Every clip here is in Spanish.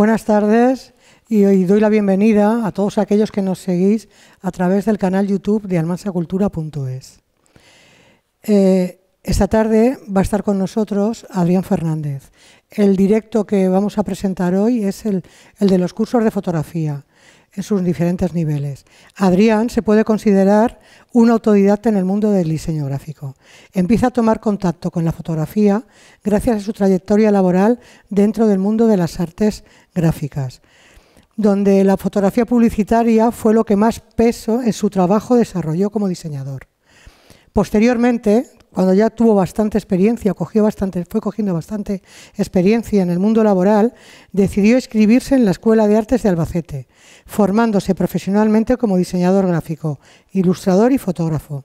Buenas tardes y hoy doy la bienvenida a todos aquellos que nos seguís a través del canal YouTube de almansacultura.es. Eh, esta tarde va a estar con nosotros Adrián Fernández. El directo que vamos a presentar hoy es el, el de los cursos de fotografía en sus diferentes niveles. Adrián se puede considerar un autodidacta en el mundo del diseño gráfico. Empieza a tomar contacto con la fotografía gracias a su trayectoria laboral dentro del mundo de las artes gráficas, donde la fotografía publicitaria fue lo que más peso en su trabajo desarrolló como diseñador. Posteriormente, cuando ya tuvo bastante experiencia, cogió bastante, fue cogiendo bastante experiencia en el mundo laboral, decidió inscribirse en la Escuela de Artes de Albacete, formándose profesionalmente como diseñador gráfico, ilustrador y fotógrafo.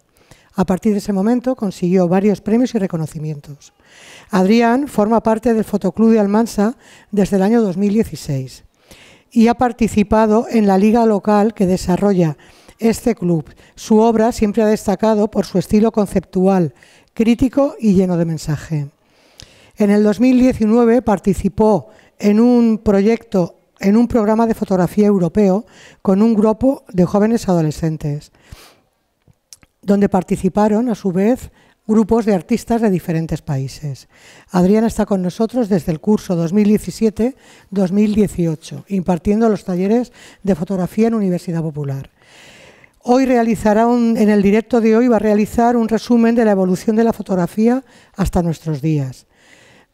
A partir de ese momento consiguió varios premios y reconocimientos. Adrián forma parte del Fotoclub de Almansa desde el año 2016 y ha participado en la liga local que desarrolla este club. Su obra siempre ha destacado por su estilo conceptual, crítico y lleno de mensaje. En el 2019 participó en un proyecto, en un programa de fotografía europeo con un grupo de jóvenes adolescentes, donde participaron a su vez grupos de artistas de diferentes países. Adriana está con nosotros desde el curso 2017-2018, impartiendo los talleres de fotografía en Universidad Popular. Hoy realizará un, en el directo de hoy va a realizar un resumen de la evolución de la fotografía hasta nuestros días.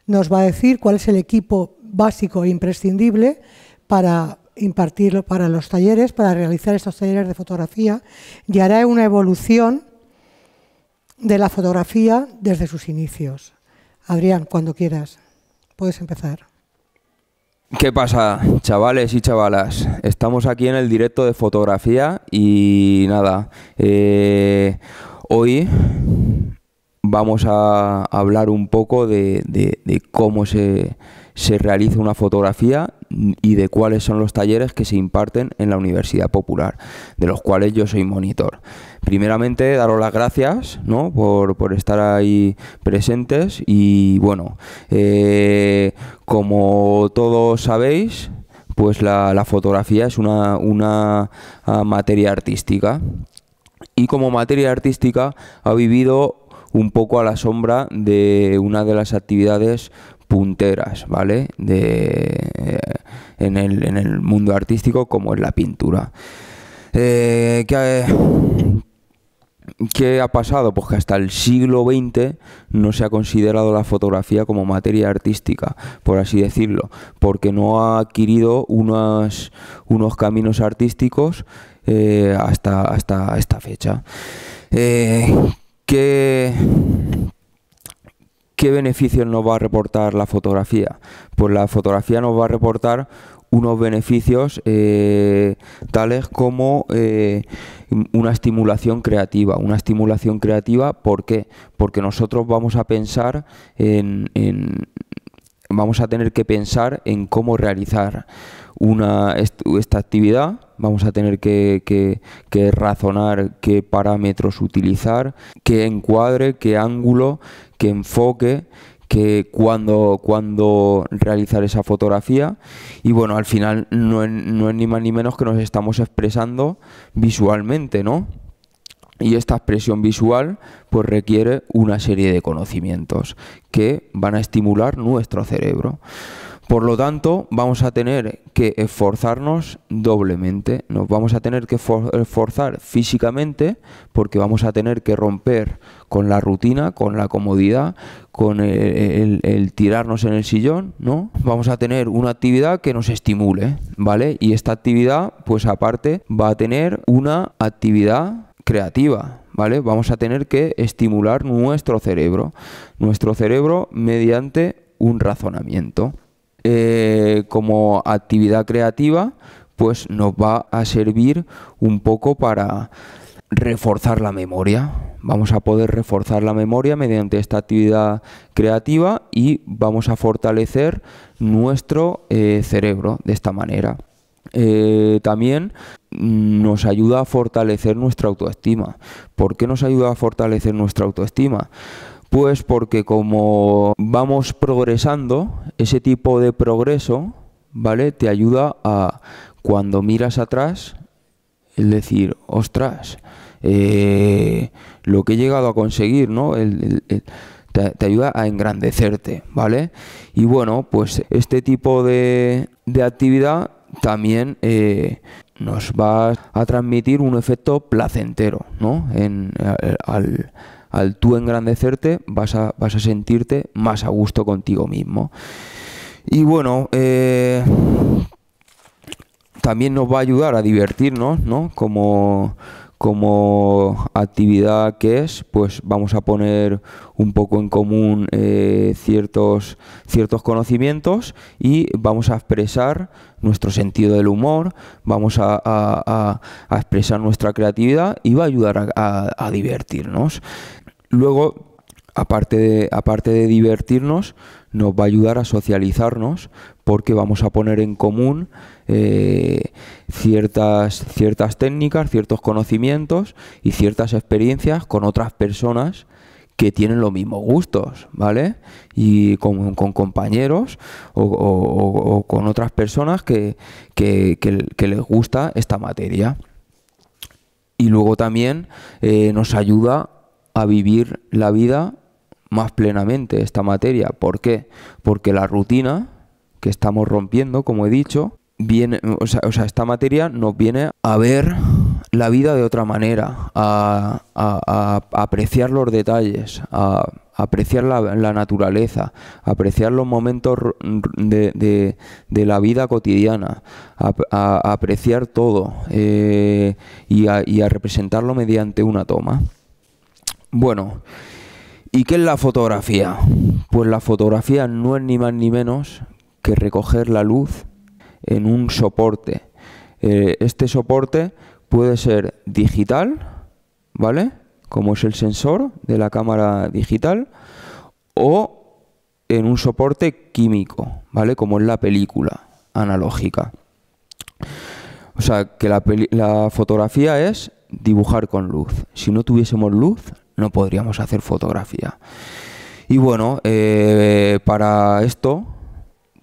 Nos va a decir cuál es el equipo básico e imprescindible para impartirlo para los talleres, para realizar estos talleres de fotografía y hará una evolución de la fotografía desde sus inicios. Adrián, cuando quieras, puedes empezar. ¿Qué pasa, chavales y chavalas? Estamos aquí en el directo de fotografía y nada, eh, hoy vamos a hablar un poco de, cómo se, se, realiza una fotografía y de cuáles son los talleres que se imparten en la Universidad Popular, de los cuales yo soy monitor. Primeramente, daros las gracias por, estar ahí presentes y bueno, eh, como todos sabéis, pues la, fotografía es una, una ah, materia artística y como materia artística ha vivido un poco a la sombra de una de las actividades punteras, ¿vale? De, eh, en, el, mundo artístico como en la pintura. Eh, ¿qué, ha pasado? Pues que hasta el siglo XX no se ha considerado la fotografía como materia artística, por así decirlo, porque no ha adquirido unos caminos artísticos eh, hasta, hasta esta fecha. ¿Qué beneficios nos va a reportar la fotografía? Pues la fotografía nos va a reportar unos beneficios eh, tales como eh, una estimulación creativa. Una estimulación creativa, ¿por qué? Porque nosotros vamos a pensar en vamos a tener que pensar en cómo realizar una, esta actividad, vamos a tener que, razonar qué parámetros utilizar, qué encuadre, qué ángulo, qué enfoque, que cuándo, cuando realizar esa fotografía. Y bueno, al final no es, no ni más ni menos que nos estamos expresando visualmente, ¿no? Y esta expresión visual pues requiere una serie de conocimientos que van a estimular nuestro cerebro. Por lo tanto, vamos a tener que esforzarnos doblemente. Nos vamos a tener que esforzar físicamente porque vamos a tener que romper con la rutina, con la comodidad, con e-, e-, el, tirarnos en el sillón, ¿no? Vamos a tener una actividad que nos estimule, ¿vale? Y esta actividad, pues aparte, va a tener una actividad creativa, ¿vale? Vamos a tener que estimular nuestro cerebro, nuestro cerebro mediante un razonamiento. Eh, como actividad creativa, pues nos va a servir un poco para reforzar la memoria. Vamos a poder reforzar la memoria mediante esta actividad creativa y vamos a fortalecer nuestro eh, cerebro de esta manera. Eh, también nos ayuda a fortalecer nuestra autoestima. ¿Por qué nos ayuda a fortalecer nuestra autoestima? Pues porque como vamos progresando, ese tipo de progreso, ¿vale? Te ayuda a cuando miras atrás, el decir, ostras, eh, lo que he llegado a conseguir, ¿no? te, ayuda a engrandecerte, ¿vale? Y bueno, pues este tipo de, actividad también eh, nos va a transmitir un efecto placentero, ¿no? al al tú engrandecerte vas a, vas a sentirte más a gusto contigo mismo. Y bueno, eh, también nos va a ayudar a divertirnos, ¿no? Como, como actividad que es, pues vamos a poner un poco en común eh, ciertos, ciertos conocimientos y vamos a expresar nuestro sentido del humor, vamos a expresar nuestra creatividad y va a ayudar a, divertirnos. Luego, aparte de, aparte de divertirnos, nos va a ayudar a socializarnos porque vamos a poner en común eh, ciertas, ciertas técnicas, ciertos conocimientos y ciertas experiencias con otras personas que tienen los mismos gustos, ¿vale? Y con, compañeros o, con otras personas que, que, les gusta esta materia. Y luego también eh, nos ayuda a vivir la vida más plenamente esta materia. ¿Por qué? Porque la rutina que estamos rompiendo, como he dicho, viene, esta materia nos viene a ver la vida de otra manera, a, apreciar los detalles, a apreciar la, naturaleza, naturaleza, apreciar los momentos de, la vida cotidiana, a, apreciar todo eh, y a representarlo mediante una toma. Bueno, ¿y qué es la fotografía? Pues la fotografía no es ni más ni menos que recoger la luz en un soporte. Eh, este soporte puede ser digital, ¿vale? Como es el sensor de la cámara digital, o en un soporte químico, ¿vale? Como es la película analógica. O sea, que la fotografía es dibujar con luz. Si no tuviésemos luz, no podríamos hacer fotografía. Y bueno, eh, para esto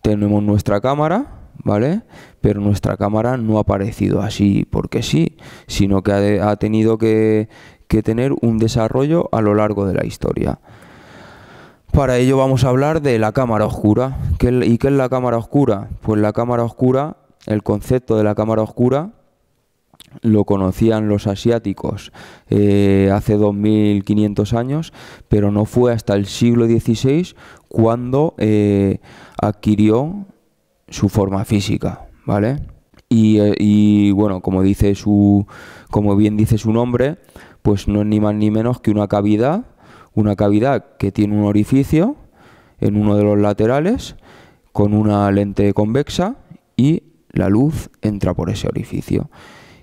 tenemos nuestra cámara, ¿vale? Pero nuestra cámara no ha aparecido así porque sí, sino que ha, tenido que, tener un desarrollo a lo largo de la historia. Para ello vamos a hablar de la cámara oscura. ¿Y qué es la cámara oscura? Pues la cámara oscura, el concepto de la cámara oscura lo conocían los asiáticos eh, hace 2.500 años, pero no fue hasta el siglo XVI cuando eh, adquirió su forma física, ¿vale? Y, eh, y, bueno, como dice su, como bien dice su nombre, pues no es ni más ni menos que una cavidad, una cavidad que tiene un orificio en uno de los laterales con una lente convexa y la luz entra por ese orificio.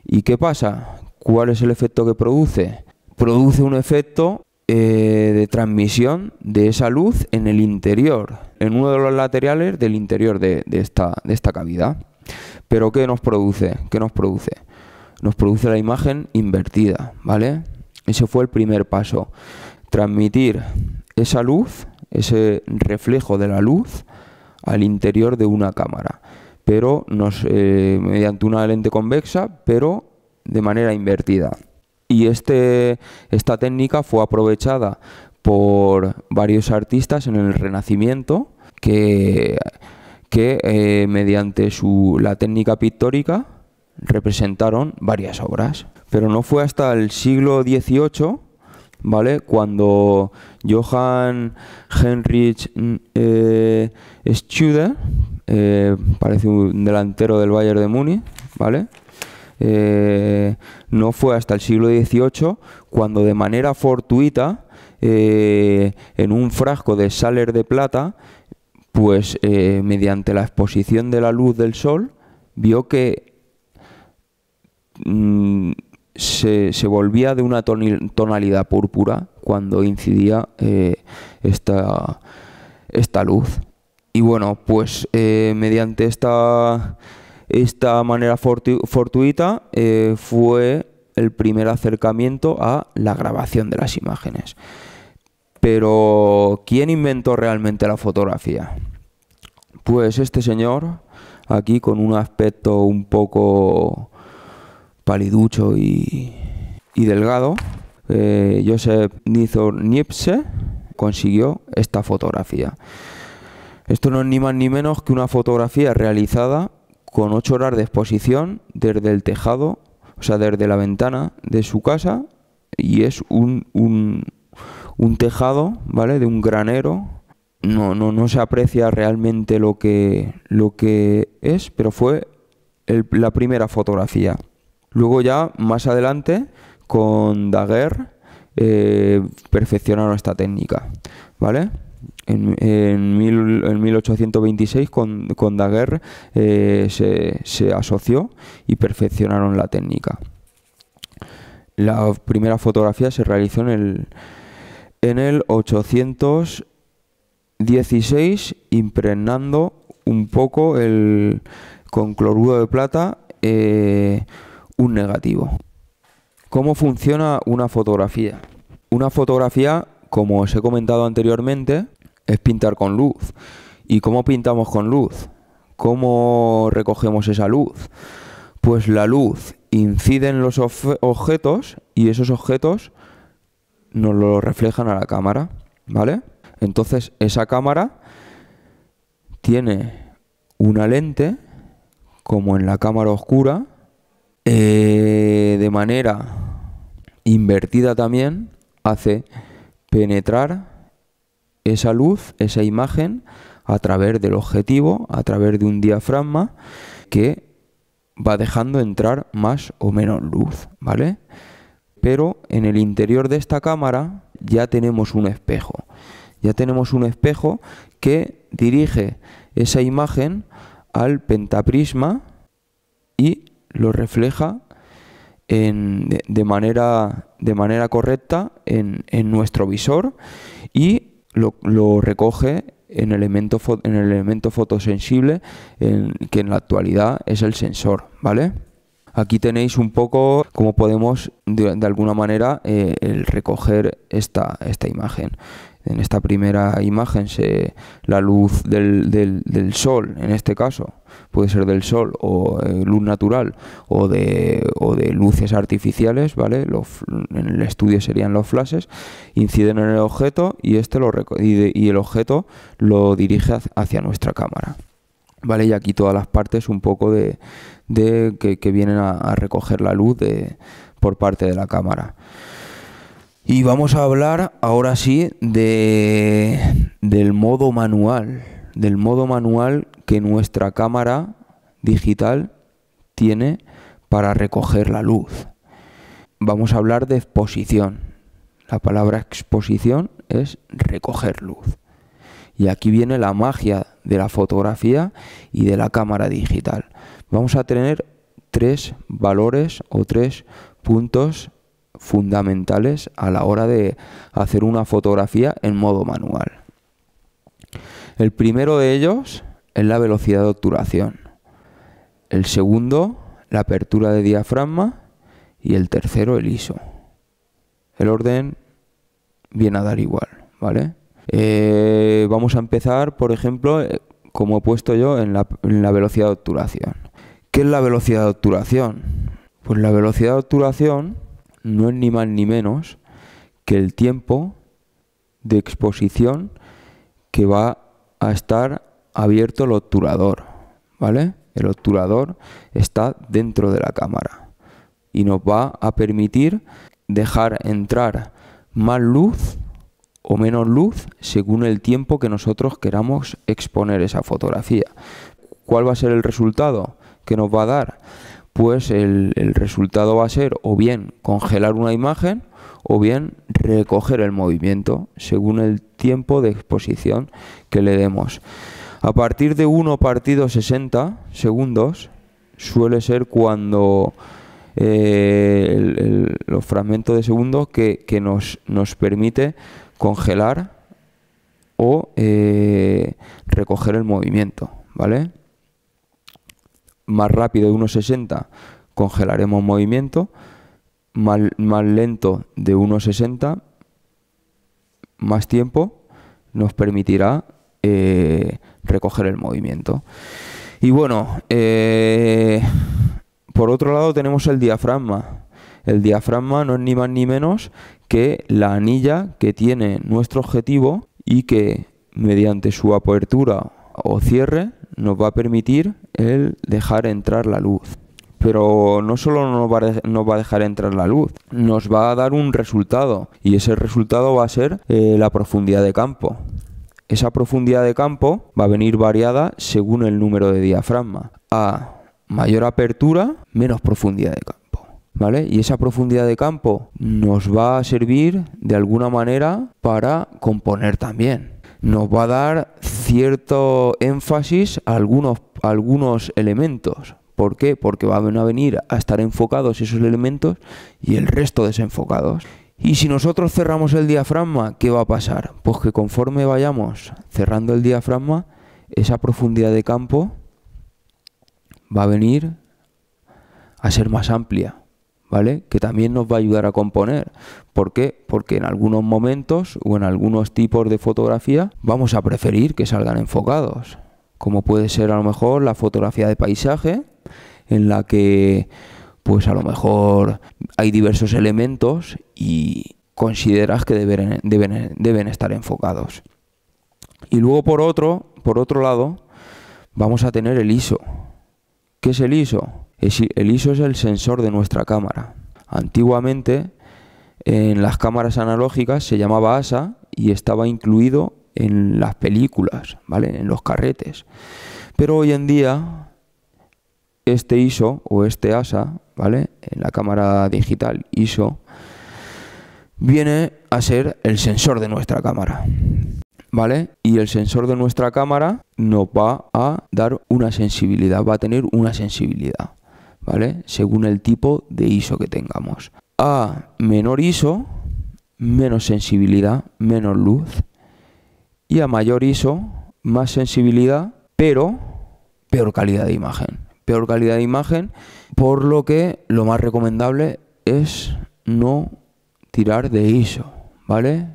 ¿Y qué pasa? ¿Cuál es el efecto que produce? Produce un efecto eh, de transmisión de esa luz en el interior, en uno de los laterales del interior de, esta, de esta cavidad. Pero ¿qué nos produce? ¿Qué nos produce? Nos produce la imagen invertida, ¿vale? Ese fue el primer paso. Transmitir esa luz, ese reflejo de la luz, al interior de una cámara pero nos, eh, mediante una lente convexa, pero de manera invertida. Y este, esta técnica fue aprovechada por varios artistas en el Renacimiento que, que eh, mediante la técnica pictórica representaron varias obras. Pero no fue hasta el siglo XVIII ¿vale? Cuando Johann Heinrich mm, eh, eh, parece un delantero del Bayern de Múnich, ¿vale? Eh, no fue hasta el siglo XVIII cuando de manera fortuita, eh, en un frasco de saler de plata, pues mediante la exposición de la luz del sol, vio que mm, se, volvía de una tonalidad púrpura cuando incidía esta luz y bueno, pues eh, mediante esta, manera fortuita eh, fue el primer acercamiento a la grabación de las imágenes. Pero, ¿quién inventó realmente la fotografía? Pues este señor, aquí con un aspecto un poco paliducho y, delgado, eh, Joseph Nizor consiguió esta fotografía. Esto no es ni más ni menos que una fotografía realizada con 8 horas de exposición desde el tejado, o sea, desde la ventana de su casa, y es un, tejado, ¿vale? De un granero. No, no, no se aprecia realmente lo que, lo que es, pero fue la primera fotografía. Luego ya, más adelante, con Daguerre, eh, perfeccionaron esta técnica, ¿vale? en, 1826 con, con Daguerre eh, se, asoció y perfeccionaron la técnica. La primera fotografía se realizó en el, en el 816, impregnando un poco con cloruro de plata eh, un negativo. ¿Cómo funciona una fotografía? Una fotografía, como os he comentado anteriormente, es pintar con luz. ¿Y cómo pintamos con luz? ¿Cómo recogemos esa luz? Pues la luz incide en los objetos y esos objetos nos lo reflejan a la cámara, ¿vale? Entonces esa cámara tiene una lente, como en la cámara oscura, eh, de manera invertida también hace penetrar esa luz, esa imagen, a través del objetivo, a través de un diafragma que va dejando entrar más o menos luz, ¿vale? Pero en el interior de esta cámara ya tenemos un espejo. Ya tenemos un espejo que dirige esa imagen al pentaprisma y lo refleja de, manera, de manera correcta en, en nuestro visor y lo, recoge en, elemento en el elemento fotosensible, que en la actualidad es el sensor, ¿vale? Aquí tenéis un poco cómo podemos, de, alguna manera, eh, el recoger esta, esta imagen. En esta primera imagen se, la luz del, sol, en este caso, puede ser del sol o eh, luz natural o de, de luces artificiales, ¿vale? en el estudio serían los flashes, inciden en el objeto y, este lo y, el objeto lo dirige hacia nuestra cámara. ¿Vale? Y aquí todas las partes un poco de, que, vienen a, recoger la luz por parte de la cámara. Y vamos a hablar ahora sí de, del modo manual, del modo manual que nuestra cámara digital tiene para recoger la luz. Vamos a hablar de exposición. La palabra exposición es recoger luz. Y aquí viene la magia de la fotografía y de la cámara digital. Vamos a tener tres valores o tres puntos fundamentales a la hora de hacer una fotografía en modo manual. El primero de ellos es la velocidad de obturación. El segundo, la apertura de diafragma. Y el tercero, el ISO. El orden viene a dar igual, ¿vale? Eh, vamos a empezar, por ejemplo, eh, como he puesto yo, en la, en la velocidad de obturación. ¿Qué es la velocidad de obturación? Pues la velocidad de obturación no es ni más ni menos que el tiempo de exposición que va a estar abierto el obturador, ¿vale? El obturador está dentro de la cámara y nos va a permitir dejar entrar más luz o menos luz según el tiempo que nosotros queramos exponer esa fotografía. ¿Cuál va a ser el resultado que nos va a dar? pues el, resultado va a ser o bien congelar una imagen o bien recoger el movimiento según el tiempo de exposición que le demos. A partir de 1 partido 60 segundos suele ser cuando eh, los fragmentos de segundos que, nos, nos, permite congelar o eh, recoger el movimiento, ¿vale? más rápido de 1,60 congelaremos movimiento, más, lento de 1,60 más tiempo nos permitirá eh, recoger el movimiento. Y bueno, eh, por otro lado tenemos el diafragma. El diafragma no es ni más ni menos que la anilla que tiene nuestro objetivo y que mediante su apertura o cierre nos va a permitir el dejar entrar la luz. Pero no solo nos va, a dejar entrar la luz, nos va a dar un resultado y ese resultado va a ser eh, la profundidad de campo. Esa profundidad de campo va a venir variada según el número de diafragma. A mayor apertura, menos profundidad de campo. ¿Vale? Y esa profundidad de campo nos va a servir de alguna manera para componer también nos va a dar cierto énfasis a algunos, algunos elementos. ¿Por qué? Porque van a venir a estar enfocados esos elementos y el resto desenfocados. Y si nosotros cerramos el diafragma, ¿qué va a pasar? Pues que conforme vayamos cerrando el diafragma, esa profundidad de campo va a venir a ser más amplia. ¿vale? Que también nos va a ayudar a componer. ¿Por qué? Porque en algunos momentos o en algunos tipos de fotografía vamos a preferir que salgan enfocados, como puede ser a lo mejor la fotografía de paisaje, en la que pues a lo mejor hay diversos elementos y consideras que deben, deben, estar enfocados. Y luego por otro, por otro lado, vamos a tener el ISO. ¿Qué es el ISO? El ISO es el sensor de nuestra cámara. Antiguamente en las cámaras analógicas se llamaba ASA y estaba incluido en las películas, ¿vale? En los carretes. Pero hoy en día este ISO o este ASA, ¿vale? En la cámara digital ISO viene a ser el sensor de nuestra cámara. ¿Vale? Y el sensor de nuestra cámara nos va a dar una sensibilidad, va a tener una sensibilidad. ¿vale? Según el tipo de ISO que tengamos. A menor ISO, menos sensibilidad, menos luz. Y a mayor ISO, más sensibilidad, pero peor calidad de imagen. Peor calidad de imagen, por lo que lo más recomendable es no tirar de ISO, ¿vale?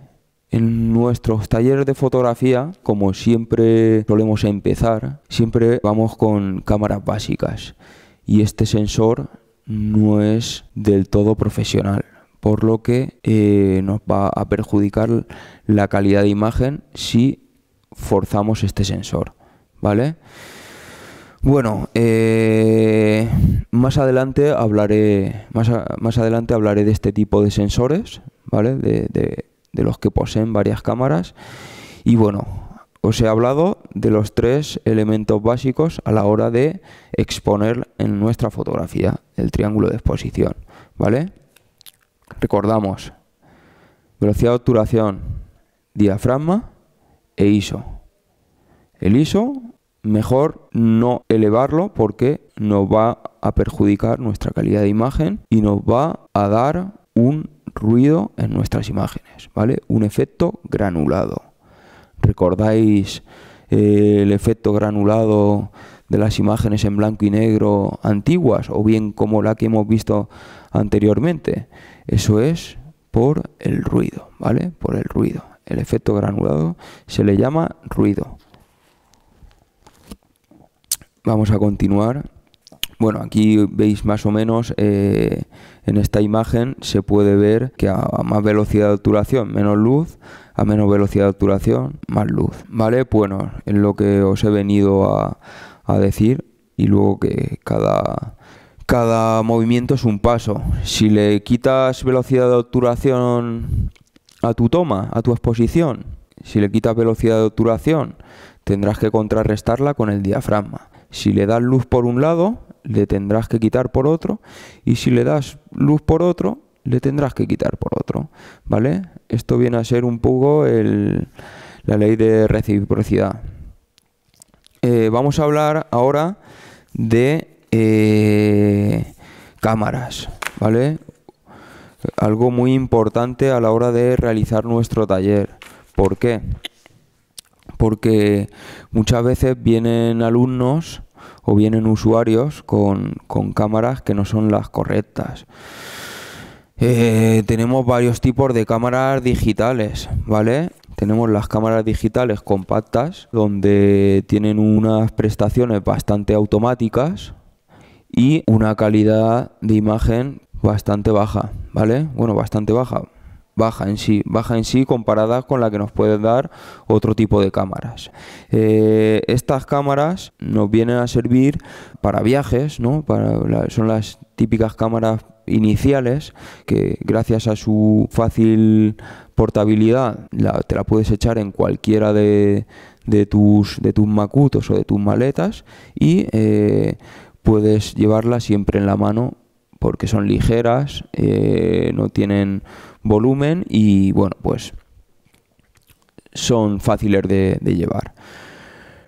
En nuestros talleres de fotografía, como siempre solemos empezar, siempre vamos con cámaras básicas y este sensor no es del todo profesional, por lo que eh, nos va a perjudicar la calidad de imagen si forzamos este sensor, ¿vale? Bueno, eh, más adelante hablaré más, adelante hablaré de este tipo de sensores, ¿vale? De, de los que poseen varias cámaras y bueno, os he hablado de los tres elementos básicos a la hora de exponer en nuestra fotografía el triángulo de exposición, ¿vale? Recordamos, velocidad de obturación, diafragma e ISO. El ISO mejor no elevarlo porque nos va a perjudicar nuestra calidad de imagen y nos va a dar un ruido en nuestras imágenes, ¿vale? Un efecto granulado. ¿Recordáis eh, el efecto granulado de las imágenes en blanco y negro antiguas o bien como la que hemos visto anteriormente? Eso es por el ruido, ¿vale? Por el ruido. El efecto granulado se le llama ruido. Vamos a continuar. Bueno, aquí veis más o menos eh, en esta imagen se puede ver que a, a más velocidad de obturación, menos luz, a menos velocidad de obturación, más luz. ¿Vale? Bueno, es lo que os he venido a, decir y luego que cada, cada movimiento es un paso. Si le quitas velocidad de obturación a tu toma, a tu exposición, si le quitas velocidad de obturación, tendrás que contrarrestarla con el diafragma. Si le das luz por un lado, le tendrás que quitar por otro. Y si le das luz por otro, le tendrás que quitar por otro, ¿vale? Esto viene a ser un poco la ley de reciprocidad. Eh, vamos a hablar ahora de eh, cámaras, ¿vale? Algo muy importante a la hora de realizar nuestro taller. ¿Por qué? Porque muchas veces vienen alumnos o vienen usuarios con, con cámaras que no son las correctas. Eh, tenemos varios tipos de cámaras digitales, ¿vale? Tenemos las cámaras digitales compactas, donde tienen unas prestaciones bastante automáticas y una calidad de imagen bastante baja, ¿vale? Bueno, bastante baja baja en sí, baja en sí comparada con la que nos puede dar otro tipo de cámaras. Eh, estas cámaras nos vienen a servir para viajes, ¿no? Para son las típicas cámaras iniciales que gracias a su fácil portabilidad te la puedes echar en cualquiera de, de tus, de tus macutos o de tus maletas y eh, puedes llevarla siempre en la mano porque son ligeras, eh, no tienen volumen y bueno, pues son fáciles de, llevar.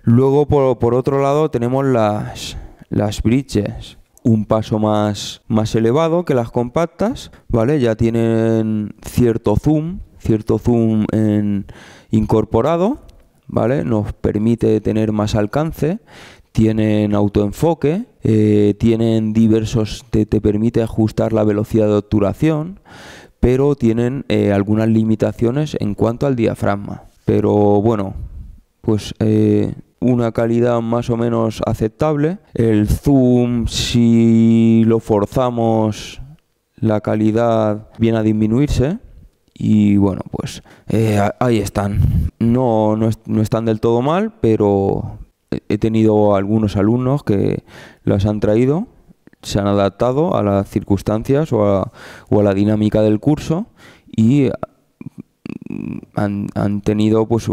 Luego, por, otro lado, tenemos las, las bridges, un paso más, más elevado que las compactas, ¿vale? Ya tienen cierto zoom, cierto zoom incorporado, ¿vale? Nos permite tener más alcance, tienen autoenfoque, eh, tienen diversos, te permite ajustar la velocidad de obturación, pero tienen eh, algunas limitaciones en cuanto al diafragma. Pero bueno, pues eh, una calidad más o menos aceptable. El zoom, si lo forzamos, la calidad viene a disminuirse. Y bueno, pues eh, ahí están. No, no, no están del todo mal, pero he tenido algunos alumnos que las han traído se han adaptado a las circunstancias o a, la dinámica del curso y eh, han, tenido pues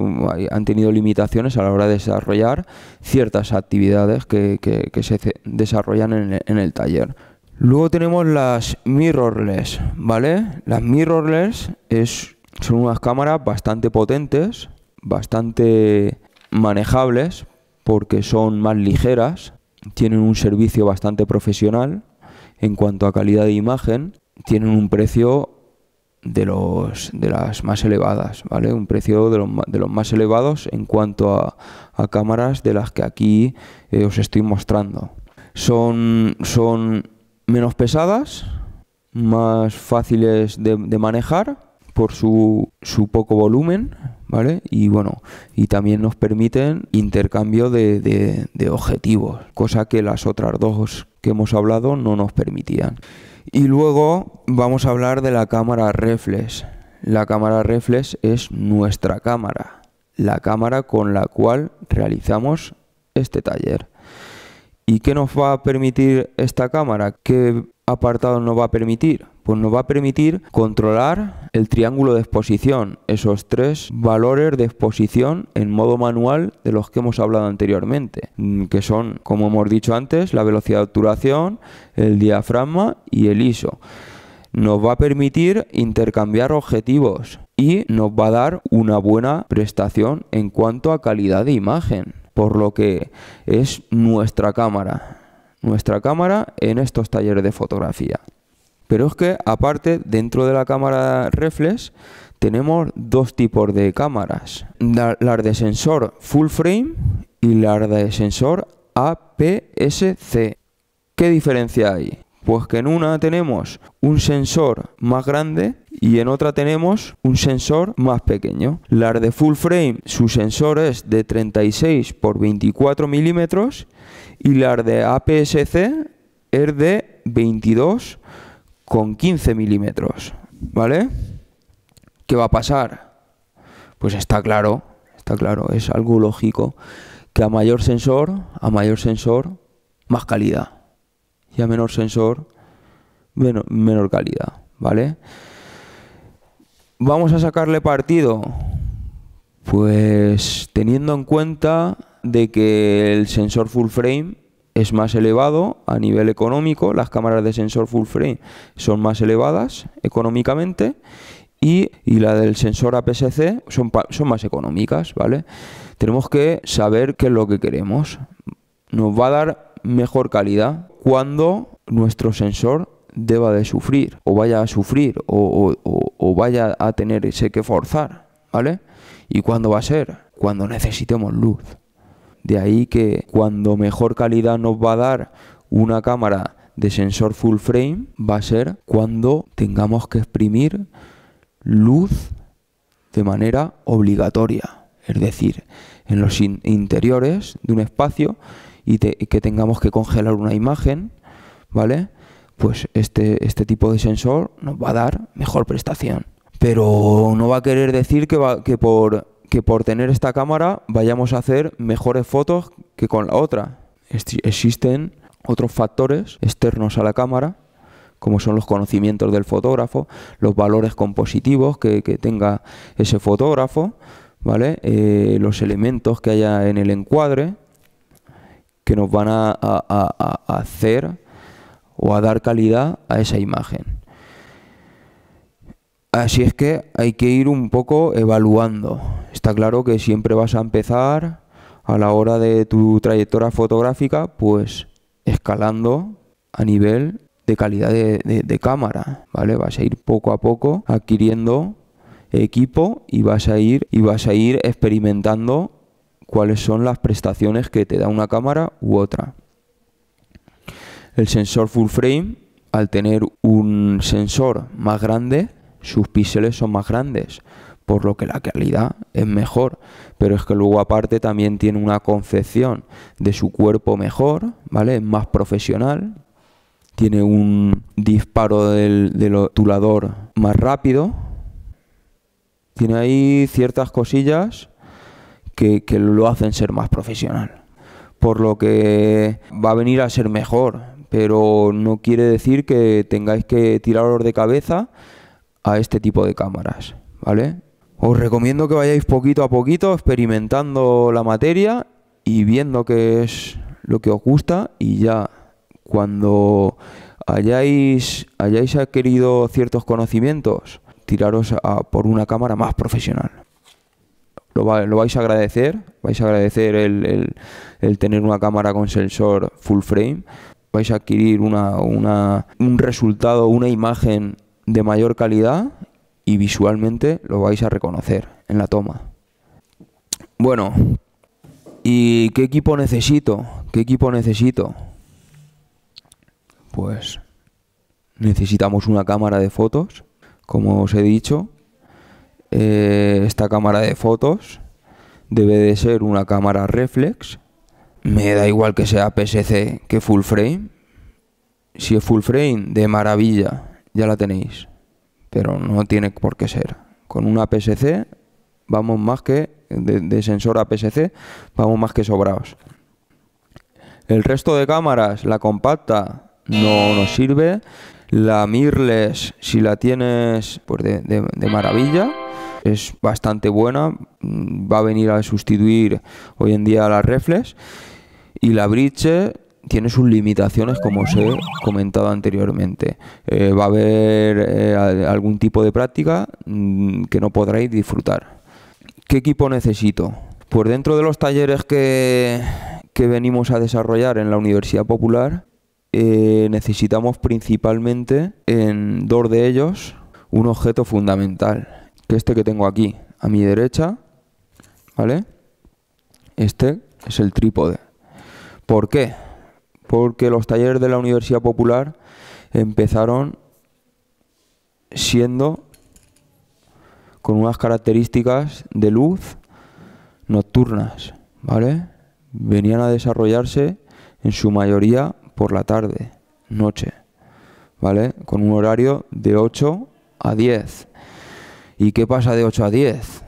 han tenido limitaciones a la hora de desarrollar ciertas actividades que, se desarrollan en el, taller. Luego tenemos las mirrorless, ¿vale? Las mirrorless es, son unas cámaras bastante potentes, bastante manejables, porque son más ligeras, tienen un servicio bastante profesional en cuanto a calidad de imagen, tienen un precio de, los, de las más elevadas, ¿vale? Un precio de los, más elevados en cuanto a, cámaras de las que aquí eh, os estoy mostrando. Son, son menos pesadas, más fáciles de, manejar por su, su poco volumen, y bueno, y también nos permiten intercambio de, objetivos, cosa que las otras dos que hemos hablado no nos permitían. Y luego vamos a hablar de la cámara reflex. La cámara reflex es nuestra cámara, la cámara con la cual realizamos este taller. ¿Y qué nos va a permitir esta cámara? que apartado nos va a permitir? Pues nos va a permitir controlar el triángulo de exposición, esos tres valores de exposición en modo manual de los que hemos hablado anteriormente, que son, como hemos dicho antes, la velocidad de obturación, el diafragma y el ISO. Nos va a permitir intercambiar objetivos y nos va a dar una buena prestación en cuanto a calidad de imagen, por lo que es nuestra cámara nuestra cámara en estos talleres de fotografía. Pero es que aparte, dentro de la cámara reflex tenemos dos tipos de cámaras. Las de sensor full frame y las de sensor APS-C. ¿Qué diferencia hay? Pues que en una tenemos un sensor más grande y en otra tenemos un sensor más pequeño. Las de full frame, su sensor es de 36 x 24 milímetros y la de APS-C es de 22 con 15 milímetros, ¿vale? ¿Qué va a pasar? Pues está claro, está claro, es algo lógico que a mayor sensor, a mayor sensor, más calidad y a menor sensor, menor, menor calidad, ¿vale? Vamos a sacarle partido, pues teniendo en cuenta de que el sensor full frame es más elevado a nivel económico, las cámaras de sensor full frame son más elevadas económicamente y, y la del sensor APS-C son, son más económicas, ¿vale? Tenemos que saber qué es lo que queremos. Nos va a dar mejor calidad cuando nuestro sensor deba de sufrir o vaya a sufrir o, vaya a tenerse que forzar, ¿vale? ¿Y cuándo va a ser? Cuando necesitemos luz. De ahí que cuando mejor calidad nos va a dar una cámara de sensor full frame va a ser cuando tengamos que exprimir luz de manera obligatoria, es decir, en los interiores de un espacio y, que tengamos que congelar una imagen, ¿vale? Pues este, este tipo de sensor nos va a dar mejor prestación. Pero no va a querer decir que, va, que por que por tener esta cámara vayamos a hacer mejores fotos que con la otra. Existen otros factores externos a la cámara, como son los conocimientos del fotógrafo, los valores compositivos que, tenga ese fotógrafo, ¿vale? Eh, los elementos que haya en el encuadre, que nos van a hacer o a dar calidad a esa imagen. Así es que hay que ir un poco evaluando. Está claro que siempre vas a empezar a la hora de tu trayectoria fotográfica, pues escalando a nivel de calidad de, cámara, ¿vale? Vas a ir poco a poco adquiriendo equipo y ir y vas a ir experimentando cuáles son las prestaciones que te da una cámara u otra. El sensor full frame, al tener un sensor más grande, sus píxeles son más grandes, por lo que la calidad es mejor, pero es que luego aparte también tiene una concepción de su cuerpo mejor, ¿vale? Es más profesional, tiene un disparo del, del más rápido, tiene ahí ciertas cosillas que, que lo hacen ser más profesional, por lo que va a venir a ser mejor, pero no quiere decir que tengáis que tiraros de cabeza a este tipo de cámaras, ¿vale? Os recomiendo que vayáis poquito a poquito experimentando la materia y viendo qué es lo que os gusta y ya cuando hayáis, adquirido ciertos conocimientos, tiraros a por una cámara más profesional. Lo, vais a agradecer, vais a agradecer el, el, tener una cámara con sensor full frame, vais a adquirir una, una, un resultado, una imagen de mayor calidad y visualmente lo vais a reconocer en la toma. Bueno, ¿y qué equipo necesito? ¿Qué equipo necesito? Pues necesitamos una cámara de fotos, como os he dicho. Eh, esta cámara de fotos debe de ser una cámara reflex. Me da igual que sea PSC que full frame. Si es full frame, de maravilla ya la tenéis, pero no tiene por qué ser. Con una PSC vamos más que, de, sensor a PSC, vamos más que sobrados. El resto de cámaras, la compacta no nos sirve. La mirrorless si la tienes pues de, maravilla, es bastante buena. Va a venir a sustituir hoy en día las reflex. Y la Bridge tiene sus limitaciones, como os he comentado anteriormente. Eh, va a haber eh, algún tipo de práctica mm, que no podréis disfrutar. ¿Qué equipo necesito? Pues dentro de los talleres que, venimos a desarrollar en la Universidad Popular, eh, necesitamos principalmente en dos de ellos un objeto fundamental, que este que tengo aquí a mi derecha, ¿vale? Este es el trípode. ¿Por qué? porque los talleres de la Universidad Popular empezaron siendo con unas características de luz nocturnas, ¿vale? Venían a desarrollarse en su mayoría por la tarde, noche, ¿vale? Con un horario de 8 a 10. ¿Y qué pasa de 8 a 10?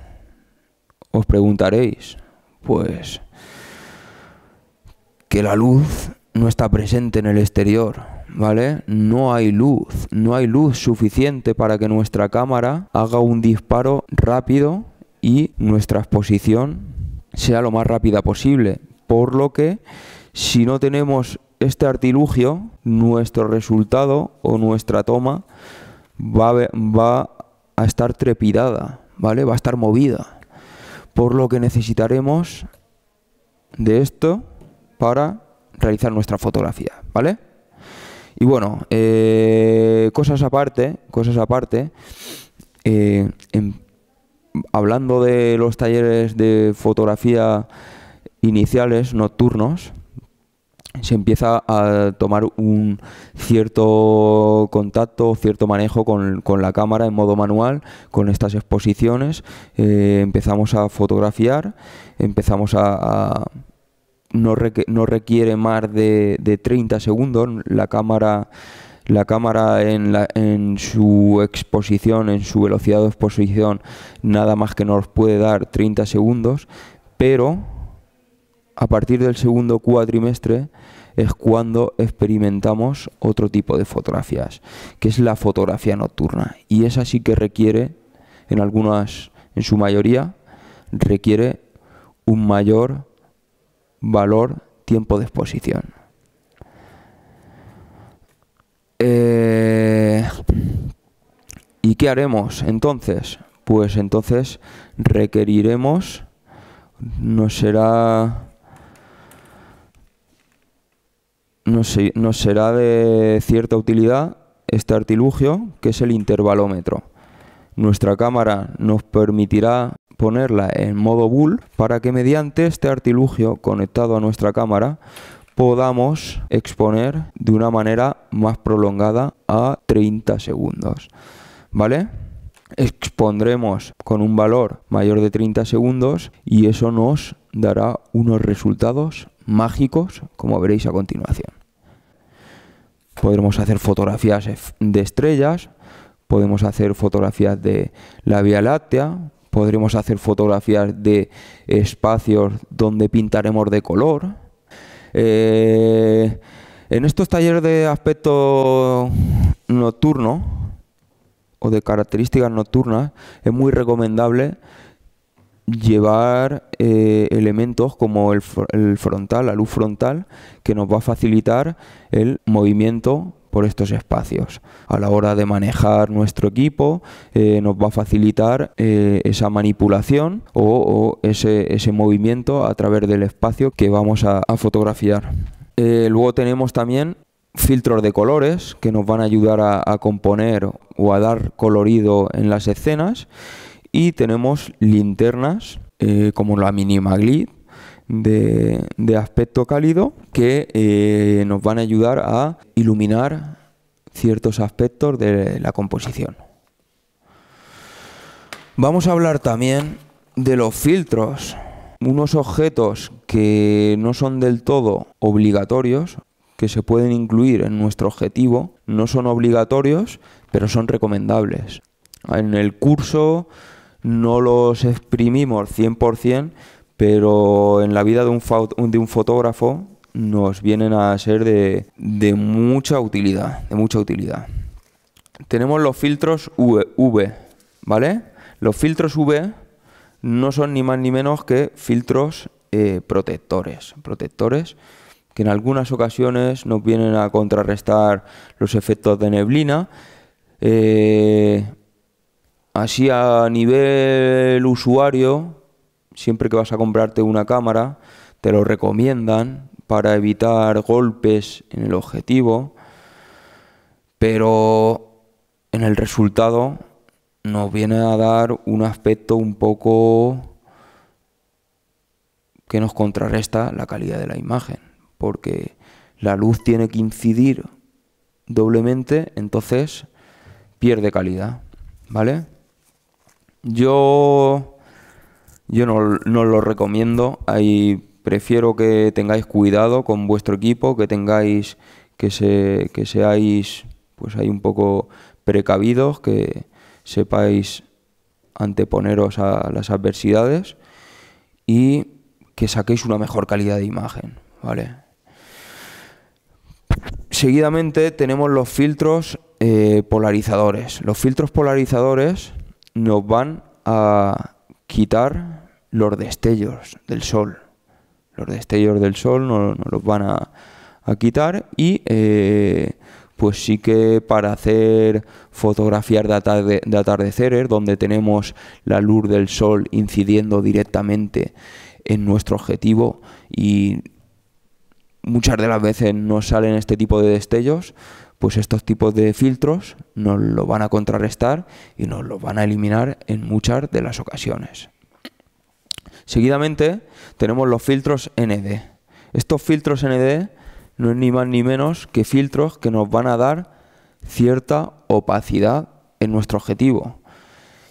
Os preguntaréis, pues que la luz no está presente en el exterior, ¿vale? No hay luz, no hay luz suficiente para que nuestra cámara haga un disparo rápido y nuestra exposición sea lo más rápida posible. Por lo que si no tenemos este artilugio, nuestro resultado o nuestra toma va a, va a estar trepidada, ¿vale? Va a estar movida. Por lo que necesitaremos de esto para realizar nuestra fotografía, ¿vale? Y bueno, eh, cosas aparte, cosas aparte, eh, hablando de los talleres de fotografía iniciales, nocturnos, se empieza a tomar un cierto contacto, cierto manejo con, la cámara en modo manual, con estas exposiciones, eh, empezamos a fotografiar, empezamos a no, requiere más de, 30 segundos. La cámara, la cámara en, su exposición, en su velocidad de exposición, nada más que nos puede dar 30 segundos, pero a partir del segundo cuatrimestre es cuando experimentamos otro tipo de fotografías, que es la fotografía nocturna. Y esa sí que requiere, en algunas, en su mayoría, requiere un mayor valor, tiempo de exposición. Eh, ¿Y qué haremos entonces? Pues entonces requeriremos, no será, nos será de cierta utilidad este artilugio que es el intervalómetro. Nuestra cámara nos permitirá ponerla en modo bull para que mediante este artilugio conectado a nuestra cámara podamos exponer de una manera más prolongada a 30 segundos. ¿Vale? Expondremos con un valor mayor de 30 segundos y eso nos dará unos resultados mágicos como veréis a continuación. Podremos hacer fotografías de estrellas, podemos hacer fotografías de la Vía Láctea, podremos hacer fotografías de espacios donde pintaremos de color. Eh, en estos talleres de aspecto nocturno o de características nocturnas es muy recomendable llevar eh, elementos como el, frontal, la luz frontal, que nos va a facilitar el movimiento por estos espacios. A la hora de manejar nuestro equipo eh, nos va a facilitar eh, esa manipulación o, ese, movimiento a través del espacio que vamos a, fotografiar. Eh, luego tenemos también filtros de colores que nos van a ayudar a, componer o a dar colorido en las escenas y tenemos linternas como la mini Maglite de, aspecto cálido que eh, nos van a ayudar a iluminar ciertos aspectos de la composición. Vamos a hablar también de los filtros, unos objetos que no son del todo obligatorios, que se pueden incluir en nuestro objetivo, no son obligatorios, pero son recomendables. En el curso no los exprimimos 100%, pero en la vida de un, fotógrafo nos vienen a ser de, mucha utilidad, de mucha utilidad. Tenemos los filtros v, ¿vale? Los filtros V no son ni más ni menos que filtros eh, protectores, protectores que en algunas ocasiones nos vienen a contrarrestar los efectos de neblina. Eh, así a nivel usuario, siempre que vas a comprarte una cámara, te lo recomiendan para evitar golpes en el objetivo, pero en el resultado nos viene a dar un aspecto un poco que nos contrarresta la calidad de la imagen, porque la luz tiene que incidir doblemente, entonces pierde calidad, ¿vale? Yo yo no, no lo recomiendo. Ahí prefiero que tengáis cuidado con vuestro equipo, que tengáis, que, se, que seáis, pues ahí un poco precavidos, que sepáis anteponeros a las adversidades y que saquéis una mejor calidad de imagen, ¿vale? Seguidamente tenemos los filtros eh, polarizadores. Los filtros polarizadores nos van a quitar los destellos del sol. Los destellos del sol no, los van a, quitar y eh, pues sí que para hacer fotografías de, de, atardeceres donde tenemos la luz del sol incidiendo directamente en nuestro objetivo y muchas de las veces nos salen este tipo de destellos, pues estos tipos de filtros nos lo van a contrarrestar y nos lo van a eliminar en muchas de las ocasiones. Seguidamente tenemos los filtros ND. Estos filtros ND no es ni más ni menos que filtros que nos van a dar cierta opacidad en nuestro objetivo.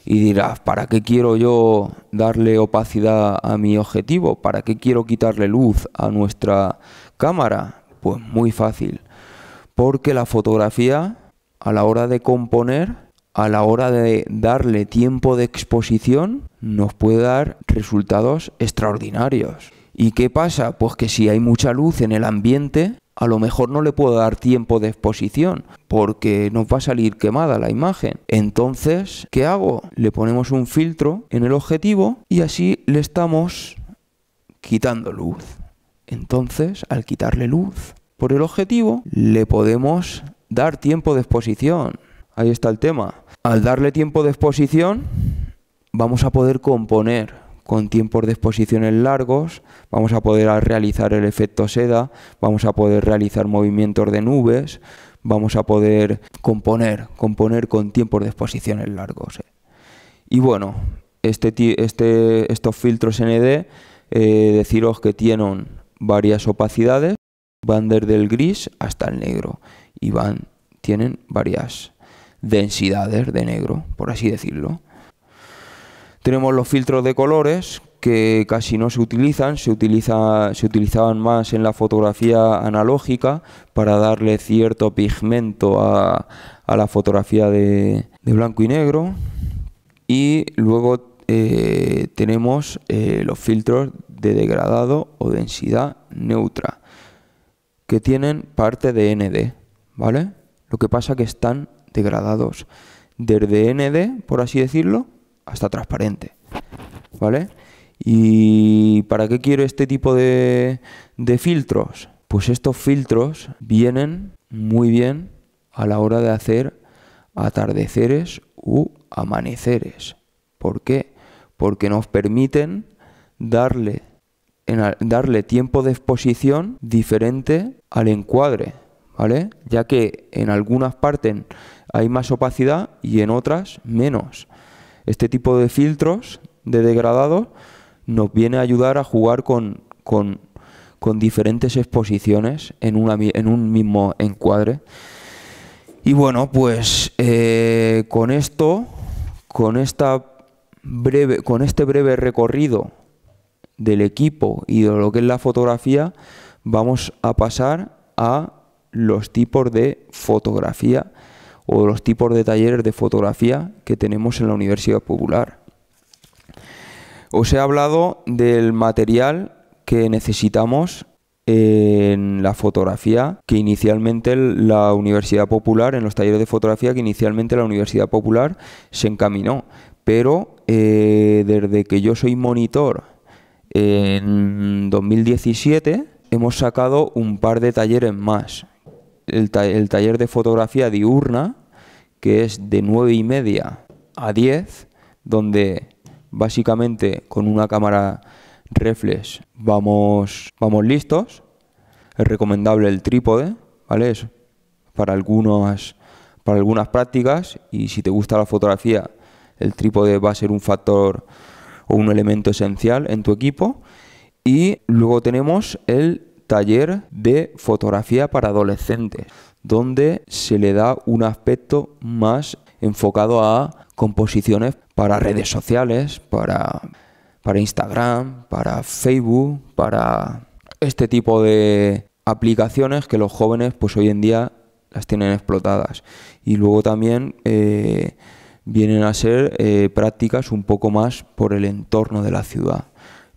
Y dirás, ¿para qué quiero yo darle opacidad a mi objetivo? ¿Para qué quiero quitarle luz a nuestra cámara? Pues muy fácil. Porque la fotografía, a la hora de componer, a la hora de darle tiempo de exposición nos puede dar resultados extraordinarios. ¿Y qué pasa? Pues que si hay mucha luz en el ambiente, a lo mejor no le puedo dar tiempo de exposición porque nos va a salir quemada la imagen. Entonces, ¿qué hago? Le ponemos un filtro en el objetivo y así le estamos quitando luz. Entonces, al quitarle luz por el objetivo, le podemos dar tiempo de exposición. Ahí está el tema. Al darle tiempo de exposición, vamos a poder componer con tiempos de exposiciones largos, vamos a poder realizar el efecto seda, vamos a poder realizar movimientos de nubes, vamos a poder componer, componer con tiempos de exposiciones largos. Eh. Y bueno, este, este estos filtros ND, eh, deciros que tienen varias opacidades, van desde el gris hasta el negro y van, tienen varias densidades de negro, por así decirlo. Tenemos los filtros de colores que casi no se utilizan, se, utiliza, se utilizaban más en la fotografía analógica para darle cierto pigmento a, la fotografía de, blanco y negro. Y luego eh, tenemos eh, los filtros de degradado o densidad neutra, que tienen parte de ND, ¿vale? Lo que pasa que están degradados desde ND, por así decirlo, hasta transparente. ¿Vale? ¿Y para qué quiero este tipo de, filtros? Pues estos filtros vienen muy bien a la hora de hacer atardeceres u amaneceres. ¿Por qué? Porque nos permiten darle, en darle tiempo de exposición diferente al encuadre, ¿vale? Ya que en algunas partes hay más opacidad y en otras menos. Este tipo de filtros de degradado nos viene a ayudar a jugar con, diferentes exposiciones en, en un mismo encuadre. Y bueno, pues eh, con esto, con, esta breve, con este breve recorrido del equipo y de lo que es la fotografía, vamos a pasar a los tipos de fotografía o los tipos de talleres de fotografía que tenemos en la Universidad Popular. Os he hablado del material que necesitamos en la fotografía que inicialmente la Universidad Popular, en los talleres de fotografía que inicialmente la Universidad Popular se encaminó. Pero eh, desde que yo soy monitor en 2017 hemos sacado un par de talleres más. el taller de fotografía diurna que es de 9 y media a 10, donde básicamente con una cámara reflex vamos, vamos listos. Es recomendable el trípode, ¿vale? para algunas, para algunas prácticas y si te gusta la fotografía, el trípode va a ser un factor o un elemento esencial en tu equipo. Y luego tenemos el taller de fotografía para adolescentes, donde se le da un aspecto más enfocado a composiciones para redes sociales, para, para Instagram, para Facebook, para este tipo de aplicaciones que los jóvenes pues hoy en día las tienen explotadas. Y luego también eh, vienen a ser eh, prácticas un poco más por el entorno de la ciudad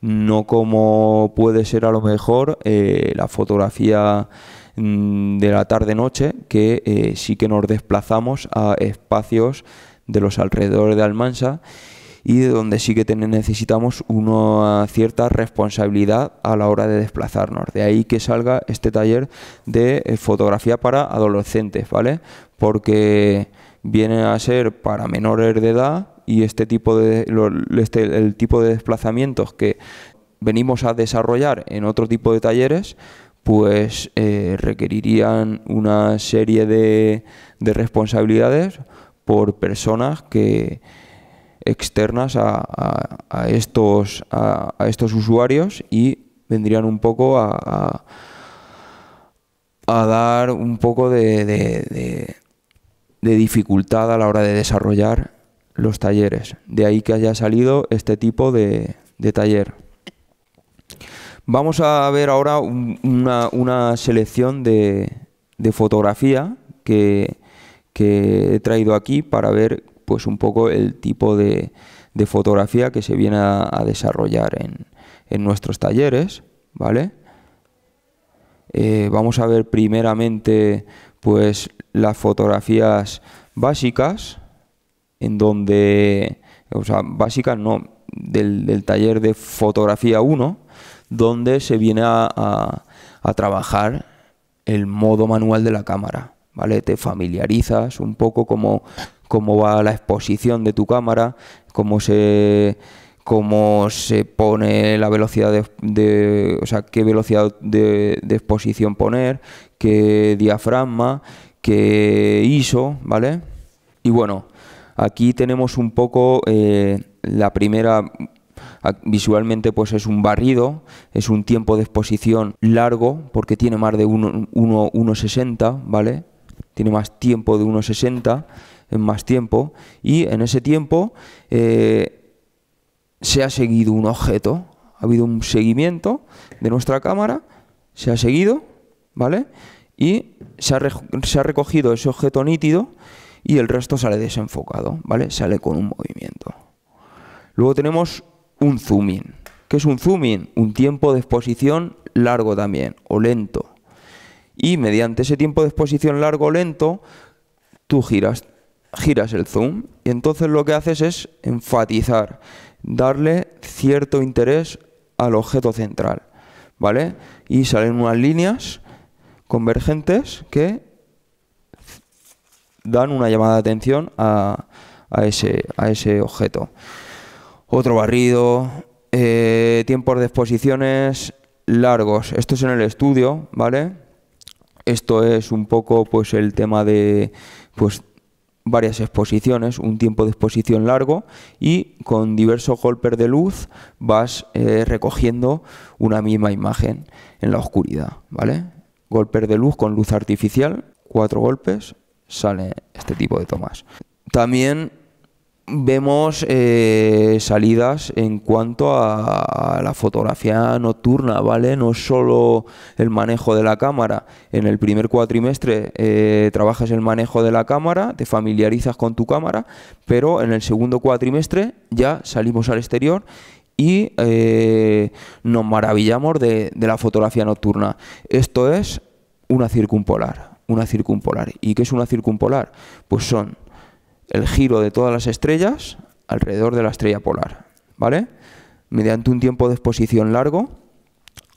no como puede ser a lo mejor eh, la fotografía mm, de la tarde-noche, que eh, sí que nos desplazamos a espacios de los alrededores de Almansa y donde sí que necesitamos una cierta responsabilidad a la hora de desplazarnos. De ahí que salga este taller de eh, fotografía para adolescentes, ¿vale? Porque viene a ser para menores de edad, y este tipo de, este, el tipo de desplazamientos que venimos a desarrollar en otro tipo de talleres, pues eh, requerirían una serie de, responsabilidades por personas que externas a, estos, a, estos usuarios y vendrían un poco a, dar un poco de dificultad a la hora de desarrollar los talleres. De ahí que haya salido este tipo de, taller. Vamos a ver ahora una, selección de, fotografía que, he traído aquí para ver pues un poco el tipo de, fotografía que se viene a, desarrollar en, nuestros talleres, ¿vale? Eh, vamos a ver primeramente pues las fotografías básicas, en donde, o sea, básica no, del, taller de fotografía 1, donde se viene a, a, trabajar el modo manual de la cámara, ¿vale? Te familiarizas un poco cómo, cómo va la exposición de tu cámara, cómo se cómo se pone la velocidad de, o sea, qué velocidad de, de, exposición poner, qué diafragma, qué ISO, ¿vale? Y bueno, Aquí tenemos un poco eh, la primera, visualmente pues es un barrido, es un tiempo de exposición largo porque tiene más de 1,60, ¿vale? Tiene más tiempo de 1,60, en más tiempo, y en ese tiempo eh, se ha seguido un objeto, ha habido un seguimiento de nuestra cámara, se ha seguido, ¿vale? Y se ha, se ha recogido ese objeto nítido y el resto sale desenfocado, ¿vale? Sale con un movimiento. Luego tenemos un zooming. que ¿Qué es un zooming? Un tiempo de exposición largo también, o lento. Y mediante ese tiempo de exposición largo o lento, tú giras, giras el zoom y entonces lo que haces es enfatizar, darle cierto interés al objeto central, ¿vale? Y salen unas líneas convergentes que dan una llamada de atención a, ese, a ese objeto. Otro barrido, eh, tiempos de exposiciones largos. Esto es en el estudio, ¿vale? Esto es un poco pues el tema de pues varias exposiciones, un tiempo de exposición largo y con diversos golpes de luz vas eh, recogiendo una misma imagen en la oscuridad, ¿vale? Golpes de luz con luz artificial, cuatro golpes, sale este tipo de tomas. También vemos eh, salidas en cuanto a, la fotografía nocturna, ¿vale? No solo el manejo de la cámara. En el primer cuatrimestre eh, trabajas el manejo de la cámara, te familiarizas con tu cámara, pero en el segundo cuatrimestre ya salimos al exterior y eh, nos maravillamos de, de la fotografía nocturna. Esto es una circumpolar una circumpolar. ¿Y qué es una circumpolar? Pues son el giro de todas las estrellas alrededor de la estrella polar, ¿vale? Mediante un tiempo de exposición largo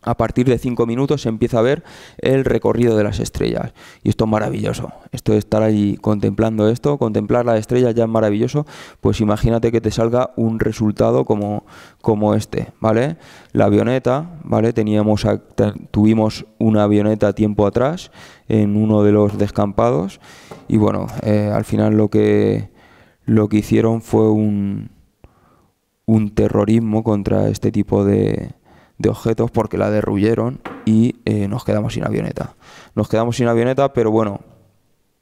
a partir de 5 minutos se empieza a ver el recorrido de las estrellas. Y esto es maravilloso. Esto de estar allí contemplando esto, contemplar las estrellas ya es maravilloso. Pues imagínate que te salga un resultado como, como este, ¿vale? La avioneta, ¿vale? Teníamos tuvimos una avioneta tiempo atrás en uno de los descampados. Y bueno, eh, al final lo que, lo que hicieron fue un, un terrorismo contra este tipo de de objetos porque la derruyeron y eh, nos quedamos sin avioneta. Nos quedamos sin avioneta, pero bueno,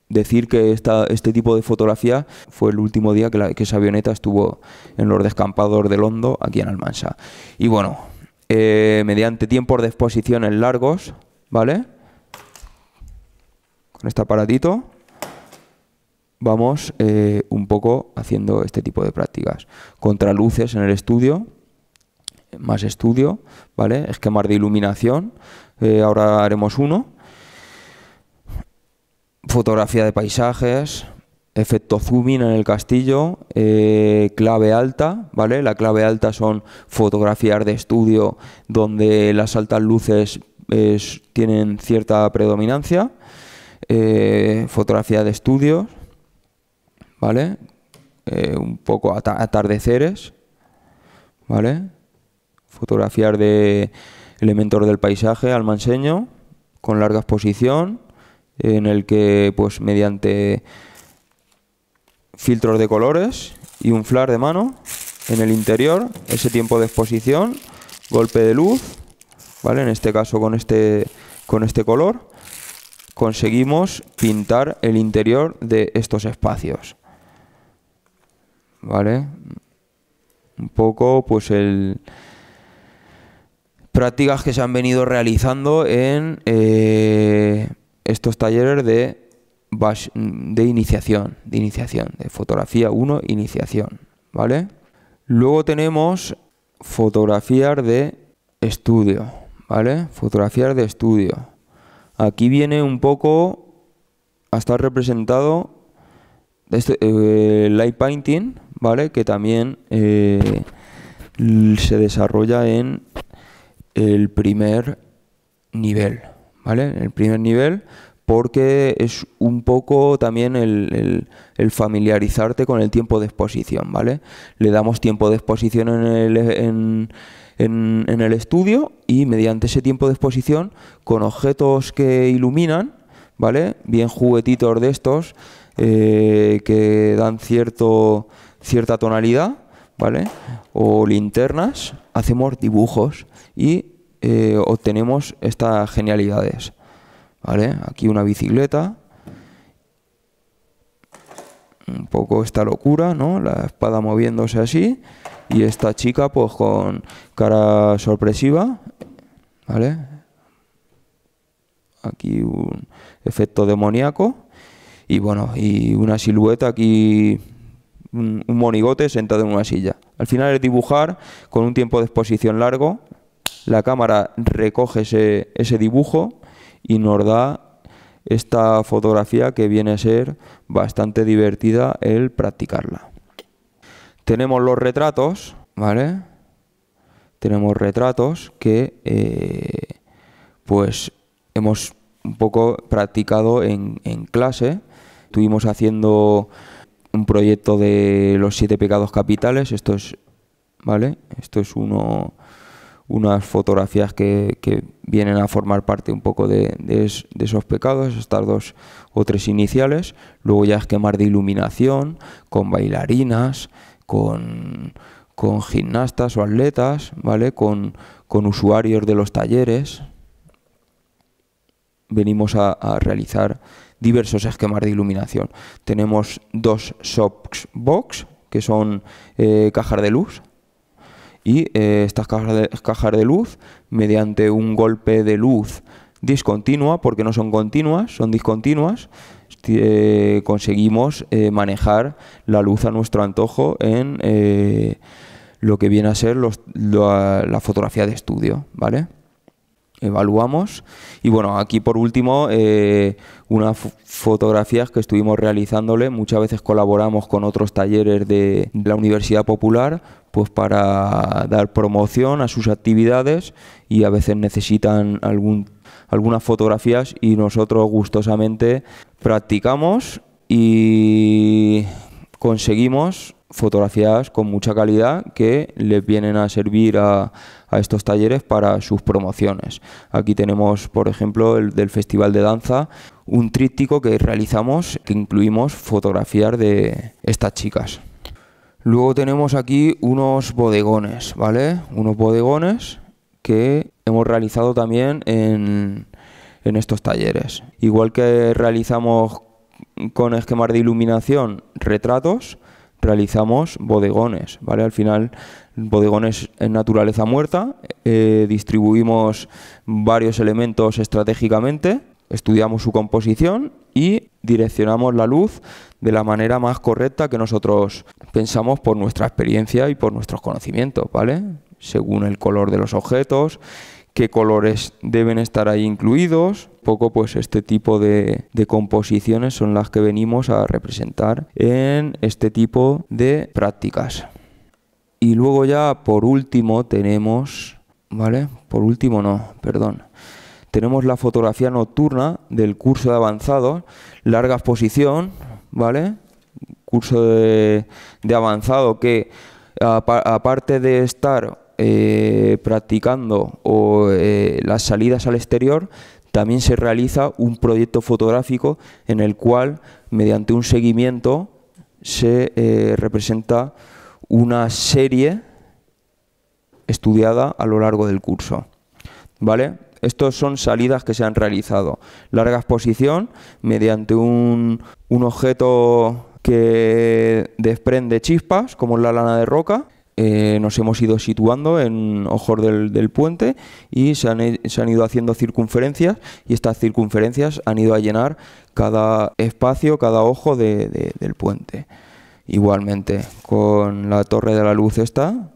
decir que esta, este tipo de fotografía fue el último día que, que esa avioneta estuvo en los descampados de hondo aquí en Almansa. Y bueno, eh, mediante tiempos de exposiciones largos, ¿vale? Con este aparatito vamos eh, un poco haciendo este tipo de prácticas. Contraluces en el estudio, más estudio, ¿vale? Esquemas de iluminación, eh, ahora haremos uno. Fotografía de paisajes, efecto zooming en el castillo, eh, clave alta, ¿vale? La clave alta son fotografías de estudio donde las altas luces tienen cierta predominancia, eh, fotografía de estudios, ¿vale? un poco atardeceres, ¿vale? fotografiar de elementos del paisaje al manseño, con larga exposición, en el que pues mediante filtros de colores y un flash de mano en el interior, ese tiempo de exposición, golpe de luz, ¿vale? En este caso con este con este color conseguimos pintar el interior de estos espacios. ¿Vale? Un poco pues el prácticas que se han venido realizando en eh, estos talleres de, de iniciación, de iniciación, de fotografía 1, iniciación, ¿vale? Luego tenemos fotografías de estudio, ¿vale? Fotografías de estudio. Aquí viene un poco a estar representado este, eh, light painting, ¿vale? Que también eh, se desarrolla en el primer nivel, ¿vale? El primer nivel porque es un poco también el, familiarizarte con el tiempo de exposición, ¿vale? Le damos tiempo de exposición en el, estudio y mediante ese tiempo de exposición con objetos que iluminan, ¿vale? Bien juguetitos de estos eh, que dan cierto, cierta tonalidad, ¿vale? O linternas, hacemos dibujos y eh, obtenemos estas genialidades. ¿Vale? Aquí una bicicleta. Un poco esta locura, ¿no? La espada moviéndose así. Y esta chica, pues con cara sorpresiva. ¿Vale? Aquí un efecto demoníaco. Y bueno, y una silueta aquí un, monigote sentado en una silla. Al final es dibujar con un tiempo de exposición largo, la cámara recoge ese, dibujo y nos da esta fotografía que viene a ser bastante divertida el practicarla. Tenemos los retratos, ¿vale? Tenemos retratos que eh, pues hemos un poco practicado en, en clase. Estuvimos haciendo un proyecto de los siete pecados capitales. Esto es, ¿vale? Esto es uno unas fotografías que, vienen a formar parte un poco de, esos pecados, estas dos o tres iniciales, luego ya esquemas de iluminación, con bailarinas, con, gimnastas o atletas, ¿vale? Con, usuarios de los talleres. Venimos a, realizar diversos esquemas de iluminación. Tenemos dos Box, que son eh, cajas de luz, y eh, estas cajas de, de luz mediante un golpe de luz discontinua, porque no son continuas, son discontinuas, eh, conseguimos eh, manejar la luz a nuestro antojo en lo que viene a ser la, fotografía de estudio, ¿vale? Evaluamos y bueno, aquí por último unas fotografías que estuvimos realizándole. Muchas veces colaboramos con otros talleres de la Universidad Popular pues para dar promoción a sus actividades y a veces necesitan algún, algunas fotografías y nosotros gustosamente practicamos y conseguimos fotografías con mucha calidad que les vienen a servir a, a, estos talleres para sus promociones. Aquí tenemos, por ejemplo, el del Festival de Danza, un tríptico que realizamos que incluimos fotografiar de estas chicas. Luego tenemos aquí unos bodegones, ¿vale? Unos bodegones que hemos realizado también en, estos talleres. Igual que realizamos con esquemas de iluminación retratos, realizamos bodegones, ¿vale? Al final, bodegones en naturaleza muerta, eh, distribuimos varios elementos estratégicamente estudiamos su composición y direccionamos la luz de la manera más correcta que nosotros pensamos por nuestra experiencia y por nuestros conocimientos, ¿vale? Según el color de los objetos, qué colores deben estar ahí incluidos, poco pues este tipo de, de composiciones son las que venimos a representar en este tipo de prácticas. Y luego ya por último tenemos, ¿vale? Por último no, perdón tenemos la fotografía nocturna del curso de avanzado, larga exposición, ¿vale? Curso de, avanzado que aparte de estar eh, practicando eh, las salidas al exterior, también se realiza un proyecto fotográfico en el cual, mediante un seguimiento, se eh, representa una serie estudiada a lo largo del curso. ¿Vale? Estos son salidas que se han realizado. Larga exposición mediante un, objeto que desprende chispas, como es la lana de roca. Eh, nos hemos ido situando en ojos del, del puente y se han, ido haciendo circunferencias y estas circunferencias han ido a llenar cada espacio, cada ojo del puente. Igualmente, con la torre de la luz esta,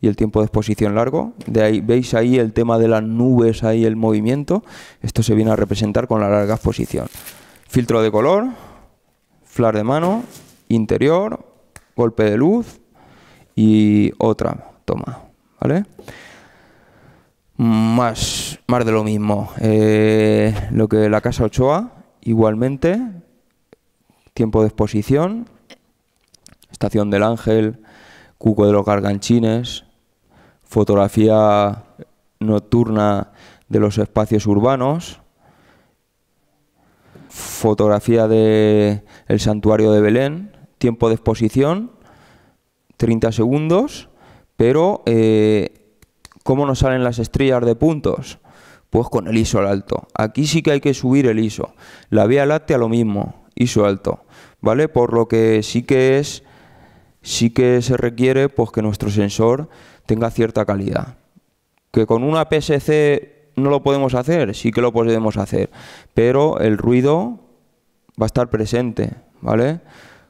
y el tiempo de exposición largo. De ahí, veis ahí el tema de las nubes, ahí el movimiento. Esto se viene a representar con la larga exposición. Filtro de color, flar de mano, interior, golpe de luz y otra toma. ¿Vale? Más, más de lo mismo. Eh, lo que la casa Ochoa, igualmente. Tiempo de exposición. Estación del Ángel, Cuco de los Garganchines, fotografía nocturna de los espacios urbanos, fotografía de el santuario de Belén, tiempo de exposición, 30 segundos, pero eh, ¿cómo nos salen las estrellas de puntos? Pues con el ISO al alto. Aquí sí que hay que subir el ISO. La vía láctea lo mismo, ISO alto, ¿vale? Por lo que sí que es, sí que se requiere pues que nuestro sensor tenga cierta calidad. Que con una PSC no lo podemos hacer, sí que lo podemos hacer, pero el ruido va a estar presente, ¿vale?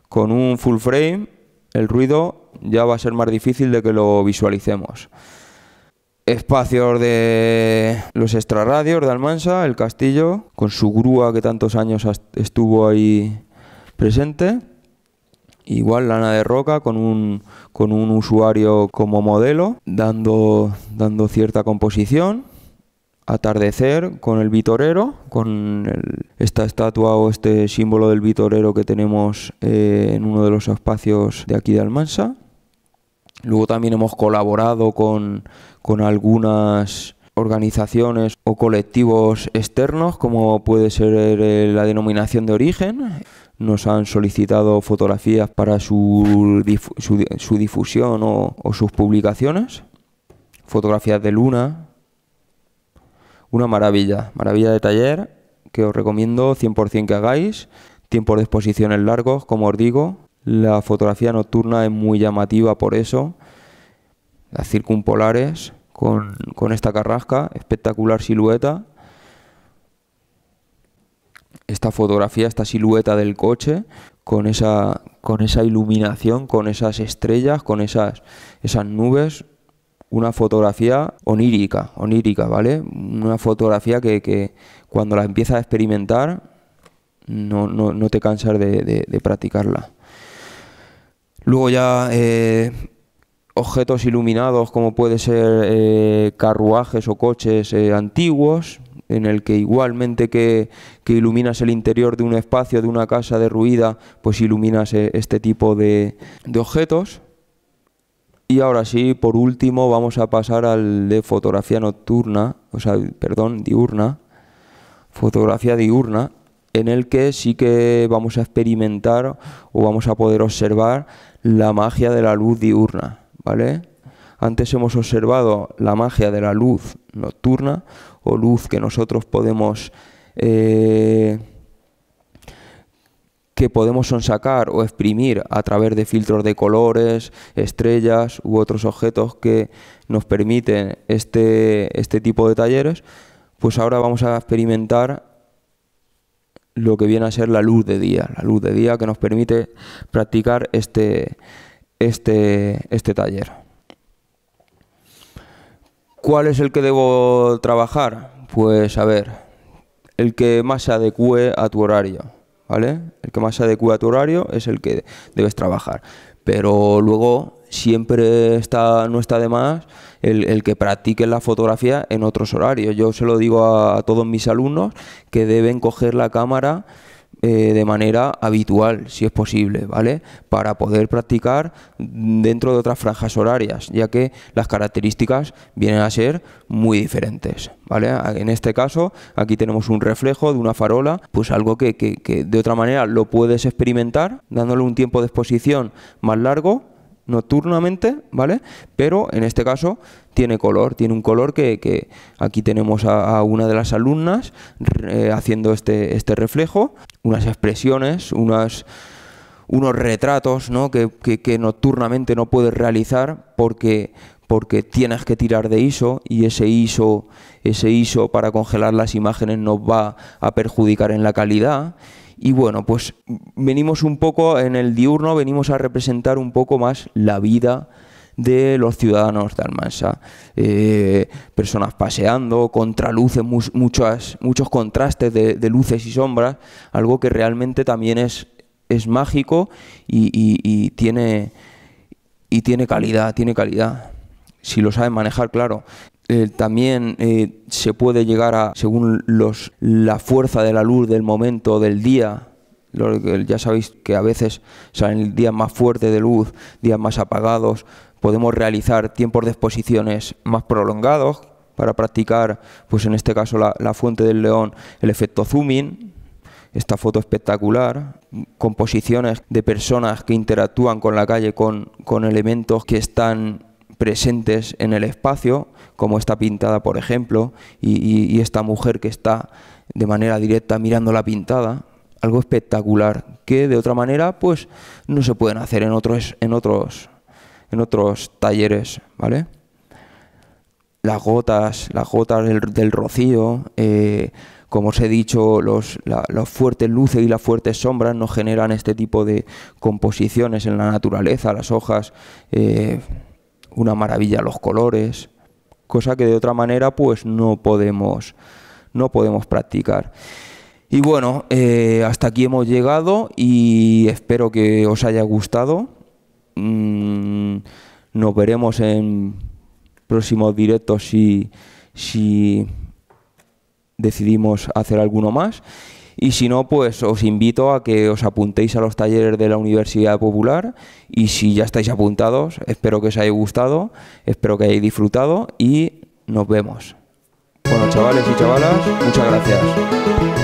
Con un full frame el ruido ya va a ser más difícil de que lo visualicemos. Espacios de los extrarradios de Almansa, el castillo, con su grúa que tantos años estuvo ahí presente igual Lana de Roca con un, con un usuario como modelo, dando, dando cierta composición. Atardecer con el vitorero, con esta estatua o este símbolo del vitorero que tenemos eh, en uno de los espacios de aquí de Almansa. Luego también hemos colaborado con, con algunas organizaciones o colectivos externos, como puede ser la denominación de origen, nos han solicitado fotografías para su, su, su difusión o, sus publicaciones. Fotografías de luna. Una maravilla, maravilla de taller que os recomiendo 100% que hagáis. Tiempos de exposiciones largos, como os digo. La fotografía nocturna es muy llamativa por eso. Las circumpolares con esta carrasca, espectacular silueta esta fotografía, esta silueta del coche, con esa, con esa iluminación, con esas estrellas, con esas, esas nubes, una fotografía onírica, onírica, ¿vale? Una fotografía que, cuando la empiezas a experimentar no, te cansas de, practicarla. Luego ya eh, objetos iluminados como puede ser eh, carruajes o coches eh, antiguos, en el que igualmente que, iluminas el interior de un espacio, de una casa derruida, pues iluminas eh, este tipo de, de objetos. Y ahora sí, por último, vamos a pasar al de fotografía nocturna, o sea, perdón, diurna, fotografía diurna, en el que sí que vamos a experimentar o vamos a poder observar la magia de la luz diurna, ¿vale? Antes hemos observado la magia de la luz nocturna, o luz que nosotros podemos eh, que podemos sonsacar o exprimir a través de filtros de colores, estrellas u otros objetos que nos permiten este, este tipo de talleres, pues ahora vamos a experimentar lo que viene a ser la luz de día, la luz de día que nos permite practicar este, este, este taller. ¿Cuál es el que debo trabajar? Pues a ver, el que más se adecue a tu horario, ¿vale? El que más se adecue a tu horario es el que debes trabajar. Pero luego siempre está, no está de más el, que practique la fotografía en otros horarios. Yo se lo digo a todos mis alumnos que deben coger la cámara eh, de manera habitual, si es posible, ¿vale? Para poder practicar dentro de otras franjas horarias, ya que las características vienen a ser muy diferentes, ¿vale? En este caso, aquí tenemos un reflejo de una farola, pues algo que de otra manera lo puedes experimentar dándole un tiempo de exposición más largo nocturnamente, ¿vale? Pero en este caso tiene color, tiene un color que, aquí tenemos a, una de las alumnas eh, haciendo este, este reflejo, unas expresiones, unas, unos retratos ¿no? Que, nocturnamente no puedes realizar porque, porque tienes que tirar de ISO y ese ISO, ese ISO para congelar las imágenes nos va a perjudicar en la calidad. Y bueno, pues venimos un poco en el diurno, venimos a representar un poco más la vida de los ciudadanos de Almansa. Eh, personas paseando, contraluces, muchas, muchos contrastes de, luces y sombras, algo que realmente también es, es mágico y, tiene, y tiene calidad, tiene calidad. Si lo saben manejar, claro. Eh, también eh, se puede llegar a, según los, la fuerza de la luz del momento, del día, ya sabéis que a veces salen días más fuertes de luz, días más apagados, podemos realizar tiempos de exposiciones más prolongados para practicar, pues en este caso la, fuente del león, el efecto zooming, esta foto espectacular, composiciones de personas que interactúan con la calle, con, con elementos que están presentes en el espacio, como está pintada, por ejemplo, y, esta mujer que está de manera directa mirando la pintada, algo espectacular, que de otra manera pues no se pueden hacer en otros, en otros, en otros talleres, ¿vale? Las gotas, las gotas del, rocío, eh, como os he dicho, los, las fuertes luces y las fuertes sombras no generan este tipo de composiciones en la naturaleza, las hojas. Eh, una maravilla los colores, cosa que de otra manera pues no podemos, no podemos practicar. Y bueno, eh, hasta aquí hemos llegado y espero que os haya gustado. Mm, nos veremos en próximos directos si, si decidimos hacer alguno más. Y si no, pues os invito a que os apuntéis a los talleres de la Universidad Popular y si ya estáis apuntados, espero que os haya gustado, espero que hayáis disfrutado y nos vemos. Bueno, chavales y chavalas, muchas gracias.